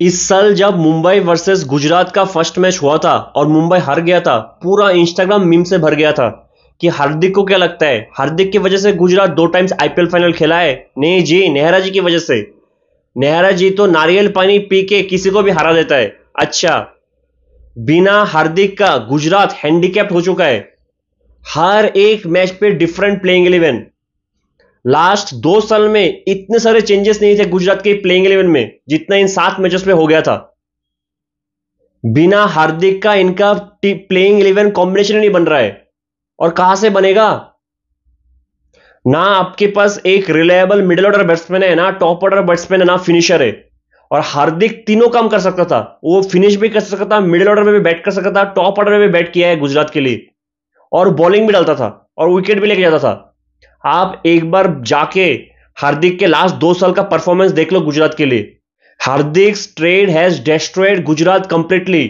इस साल जब मुंबई वर्सेस गुजरात का फर्स्ट मैच हुआ था और मुंबई हार गया था पूरा इंस्टाग्राम मीम से भर गया था कि हार्दिक को क्या लगता है हार्दिक की वजह से गुजरात दो टाइम्स आईपीएल फाइनल खेला है नहीं जी नेहरा जी की वजह से नेहरा जी तो नारियल पानी पी के किसी को भी हरा देता है अच्छा बिना हार्दिक का गुजरात हैंडीकैप्ट हो चुका है हर एक मैच पे डिफरेंट प्लेइंग इलेवन लास्ट दो साल में इतने सारे चेंजेस नहीं थे गुजरात के प्लेइंग इलेवन में जितना इन सात मैचेस में हो गया था बिना हार्दिक का इनका प्लेइंग इलेवन कॉम्बिनेशन नहीं बन रहा है और कहां से बनेगा ना आपके पास एक रिलायबल मिडिल ऑर्डर बैट्समैन है ना टॉप ऑर्डर बैट्समैन है ना फिनिशर है और हार्दिक तीनों काम कर सकता था वो फिनिश भी कर सकता था मिडिल ऑर्डर में भी बैट कर सकता था टॉप ऑर्डर में भी बैट किया है गुजरात के लिए और बॉलिंग भी डालता था और विकेट भी लेके जाता था आप एक बार जाके हार्दिक के लास्ट दो साल का परफॉर्मेंस देख लो गुजरात के लिए Hardik trade has destroyed Gujarat completely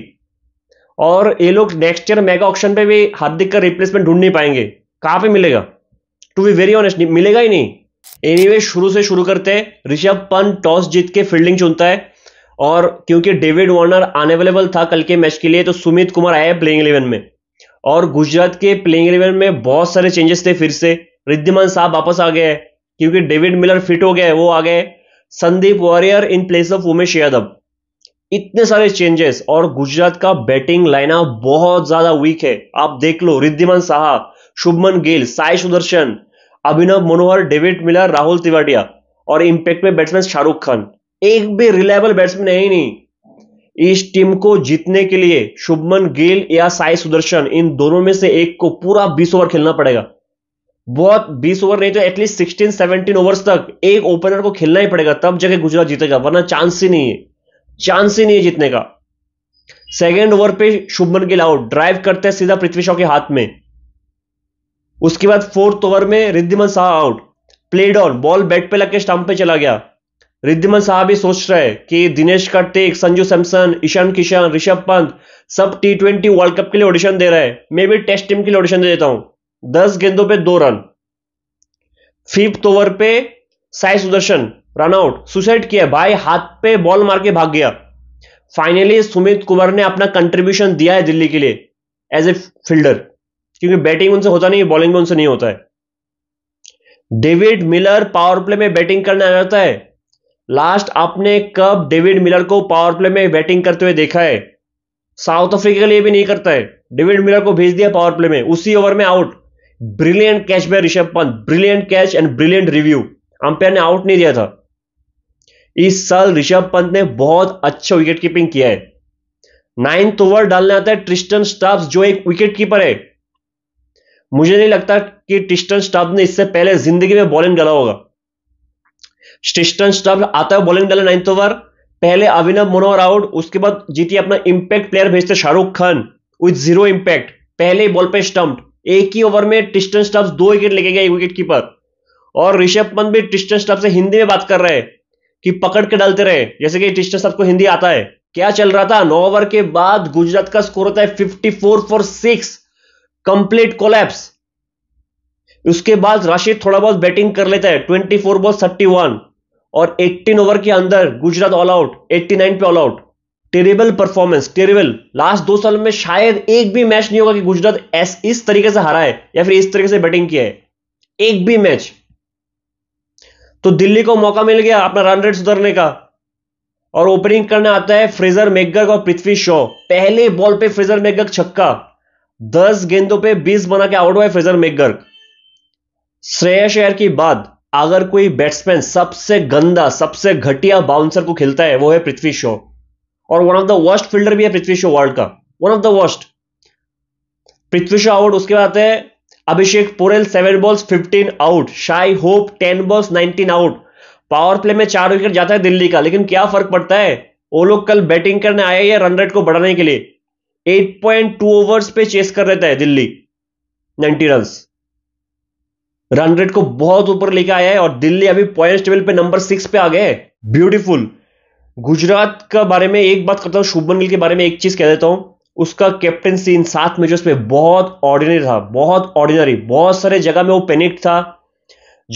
और ये लोग नेक्स्ट ईयर मेगा ऑप्शन पे भी हार्दिक का रिप्लेसमेंट ढूंढ नहीं पाएंगे कहां पे मिलेगा टू बी वेरी ऑनेस्ट मिलेगा ही नहीं एनीवे anyway, शुरू से शुरू करते हैं ऋषभ पंत टॉस जीत के फील्डिंग चुनता है और क्योंकि डेविड वार्नर अनअवेलेबल था कल के मैच के लिए तो सुमित कुमार आया प्लेइंग इलेवन में और गुजरात के प्लेइंग इलेवन में बहुत सारे चेंजेस थे फिर से रिद्धिमान साहब वापस आ गए क्योंकि डेविड मिलर फिट हो गए वो आ गए Sandeep Warrier in place of Umesh Yadav इतने सारे चेंजेस और गुजरात का बैटिंग लाइनअप बहुत ज्यादा वीक है आप देख लो रिद्धिमान साहा शुभमन गिल साई सुदर्शन अभिनव मनोहर डेविड मिलर राहुल तिवाटिया और इम्पैक्ट में बैट्समैन शाहरुख खान एक भी रिलायबल बैट्समैन है ही नहीं इस टीम को जीतने के लिए शुभमन गिल या साई सुदर्शन इन दोनों में से एक को पूरा बीस ओवर खेलना पड़ेगा बहुत 20 ओवर नहीं तो एटलीस्ट 16 17 ओवर्स तक एक ओपनर को खेलना ही पड़ेगा तब जाके गुजरात जीतेगा वरना चांस ही नहीं है चांस ही नहीं है जीतने का सेकेंड ओवर पे शुभमन गिल आउट ड्राइव करते हैं सीधा पृथ्वी शॉ के हाथ में उसके बाद फोर्थ ओवर में Wriddhiman Saha out played on ball bat पे लग स्टंप पे चला गया रिद्धिमन शाह भी सोच रहे हैं कि दिनेश कार्तिक संजू सैमसन ईशान किशन ऋषभ पंत सब टी ट्वेंटी वर्ल्ड कप के लिए ऑडिशन दे रहे हैं मैं भी टेस्ट टीम के लिए ऑडिशन दे देता हूं दस गेंदों पे दो रन फिफ्थ ओवर पे साई सुदर्शन रनआउट सुसाइड किया भाई हाथ पे बॉल मार के भाग गया फाइनली सुमित कुमार ने अपना कंट्रीब्यूशन दिया है दिल्ली के लिए एज ए फील्डर क्योंकि बैटिंग उनसे होता नहीं बॉलिंग उनसे नहीं होता है डेविड मिलर पावर प्ले में बैटिंग करने आ जाता है लास्ट आपने कब डेविड मिलर को पावर प्ले में बैटिंग करते हुए देखा है साउथ अफ्रीका के लिए भी नहीं करता है डेविड मिलर को भेज दिया पावर प्ले में उसी ओवर में out brilliant catch by Rishabh Pant brilliant catch and brilliant review umpire ने आउट नहीं दिया था इस साल ऋषभ पंत ने बहुत अच्छा विकेट कीपिंग किया है नाइन्थ ओवर डालने आता है ट्रिस्टन स्टाफ जो एक विकेट कीपर है मुझे नहीं लगता कि ट्रिस्टन स्टाफ ने इससे पहले जिंदगी में बॉलिंग डाला होगा ट्रिस्टन स्टाफ आता है बॉलिंग डाला नाइन्थ ओवर पहले अभिनव मनोहर आउट उसके बाद जीती अपना इंपैक्ट प्लेयर भेजते Shahrukh Khan with zero impact पहले बॉल पे स्टम्प एक ही ओवर में टिस्टन स्टब्स दो विकेट लेके गया एक विकेट कीपर और ऋषभ पंत भी टिस्टन स्टब्स से हिंदी में बात कर रहे हैं कि पकड़ के डालते रहे जैसे कि टिस्टन स्टब्स को हिंदी आता है क्या चल रहा था नौ ओवर के बाद गुजरात का स्कोर होता है fifty four for six complete collapse उसके बाद राशिद थोड़ा बहुत बैटिंग कर लेता है twenty four ball thirty one और एट्टीन ओवर के अंदर Gujarat all out eighty nine पे all out terrible performance terrible last दो साल में शायद एक भी मैच नहीं होगा कि गुजरात इस तरीके से हारा है या फिर इस तरीके से बैटिंग किया है एक भी मैच तो दिल्ली को मौका मिल गया अपना रन रेट सुधरने का और ओपनिंग करने आता है फ्रेजर मेगर और पृथ्वी शॉ पहले बॉल पे फ्रेजर मेगर छक्का दस गेंदों पे बीस बना के आउट हुआ फ्रेजर मेगर श्रेय शहर की बाद अगर कोई बैट्समैन सबसे गंदा सबसे घटिया बाउंसर को खेलता है वो है पृथ्वी शॉ और one of the worst fielder भी है पृथ्वी शो वर्ल्ड का one of the worst Prithvi Shaw out उसके बाद है Abhishek Porel seven balls fifteen out Shai Hope ten balls nineteen out power play में चार विकेट जाता है दिल्ली का लेकिन क्या फर्क पड़ता है वो लोग कल बैटिंग करने आए हैं रन रेट को बढ़ाने के लिए 8.2 ओवर्स पे चेस कर रहता है दिल्ली 90 रन रन रेट को बहुत ऊपर लेके आया है और दिल्ली अभी पॉइंट टेबल पे नंबर सिक्स पे आ गए ब्यूटीफुल गुजरात का बारे में एक बात करता हूं शुभमन गिल के बारे में एक चीज कह देता हूं उसका कैप्टनसी इन सात मैचेस में बहुत ऑर्डिनरी था बहुत ऑर्डिनरी बहुत सारे जगह में वो पेनिक था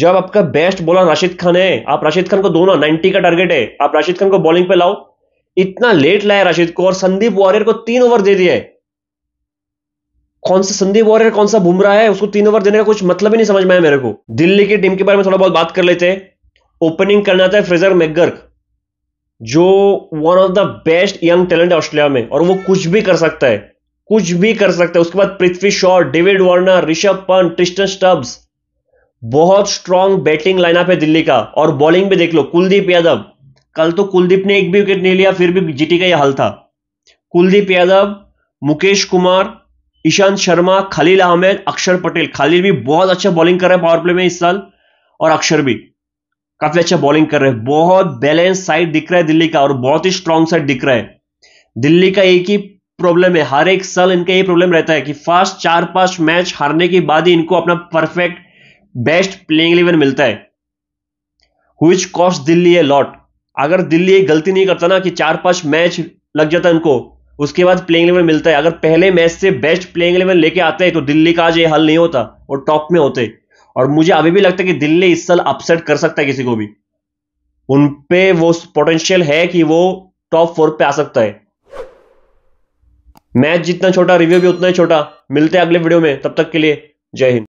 जब आपका बेस्ट बॉलर राशिद खान है आप राशिद खान को दो ना का टारगेट है आप राशिद खान को बॉलिंग पे लाओ इतना लेट लाया राशिद को और संदीप वॉरियर को तीन ओवर दे दिया कौन सा संदीप वॉरियर कौन सा बुमरा है उसको तीन ओवर देने का कुछ मतलब ही नहीं समझ में आया मेरे को दिल्ली की टीम के बारे में थोड़ा बहुत बात कर लेते हैं ओपनिंग करना था फ्रेजर मेगर्क जो one of the best young talent है ऑस्ट्रेलिया में और वो कुछ भी कर सकता है कुछ भी कर सकता है उसके बाद Prithvi Shaw David Warner Rishabh Pant Tristan Stubbs बहुत स्ट्रांग बैटिंग लाइनअप है दिल्ली का और बॉलिंग भी देख लो कुलदीप यादव कल तो कुलदीप ने एक भी विकेट नहीं लिया फिर भी जीटी का यह हाल था कुलदीप यादव मुकेश कुमार ईशांत शर्मा खलील अहमद अक्षर पटेल खलील भी बहुत अच्छा बॉलिंग कर रहा है पावर प्ले में इस साल और अक्षर भी काफी अच्छा बॉलिंग कर रहे हैं बहुत बैलेंस साइड दिख रहा है दिल्ली का और बहुत ही स्ट्रॉन्ग साइड दिख रहा है दिल्ली का एक ही प्रॉब्लम है हर एक साल इनका ये प्रॉब्लम रहता है कि फास्ट चार पांच मैच हारने के बाद ही इनको अपना परफेक्ट बेस्ट प्लेइंग इलेवन मिलता है हुई कॉस्ट दिल्ली है लॉट अगर दिल्ली ये गलती नहीं करता ना कि चार पांच मैच लग जाता इनको उसके बाद प्लेइंग इलेवन मिलता है अगर पहले मैच से बेस्ट प्लेइंग इलेवन लेके आते हैं तो दिल्ली का आज ये हल नहीं होता और टॉप में होते और मुझे अभी भी लगता है कि दिल्ली इस साल अपसेट कर सकता है किसी को भी उन पे वो पोटेंशियल है कि वो टॉप फोर पे आ सकता है मैच जितना छोटा रिव्यू भी उतना ही छोटा मिलते हैं अगले वीडियो में तब तक के लिए जय हिंद